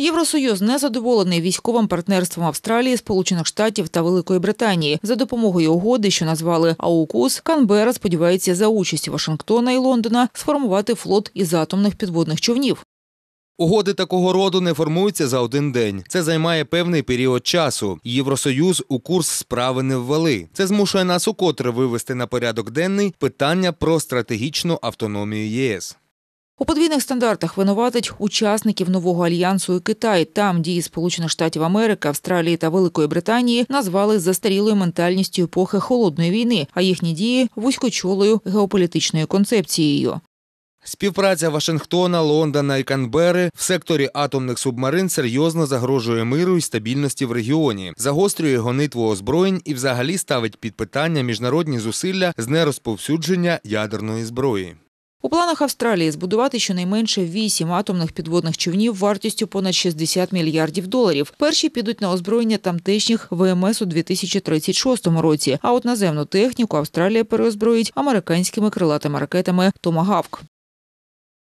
Євросоюз не задоволений військовим партнерством Австралії, Сполучених Штатів та Великої Британії за допомогою угоди, що назвали Аукус, Канбера сподівається за участі Вашингтона і Лондона сформувати флот із атомних підводних човнів. Угоди такого роду не формуються за один день. Це займає певний період часу. Євросоюз у курс справи не ввели. Це змушує нас укотре вивести на порядок денний питання про стратегічну автономію ЄС. У подвійних стандартах винуватить учасників нового альянсу і Китай. Там дії Сполучених Штатів Америки, Австралії та Великої Британії назвали застарілою ментальністю епохи холодної війни, а їхні дії вузькочолою геополітичною концепцією. Співпраця Вашингтона, Лондона і Канбери в секторі атомних субмарин серйозно загрожує миру і стабільності в регіоні, загострює гонитву озброєнь і взагалі ставить під питання міжнародні зусилля з нерозповсюдження ядерної зброї. У планах Австралії збудувати щонайменше вісім атомних підводних човнів вартістю понад 60 мільярдів доларів. Перші підуть на озброєння тамтешніх ВМС у 2036 році. А от наземну техніку Австралія переозброїть американськими крилатими ракетами Томагавк.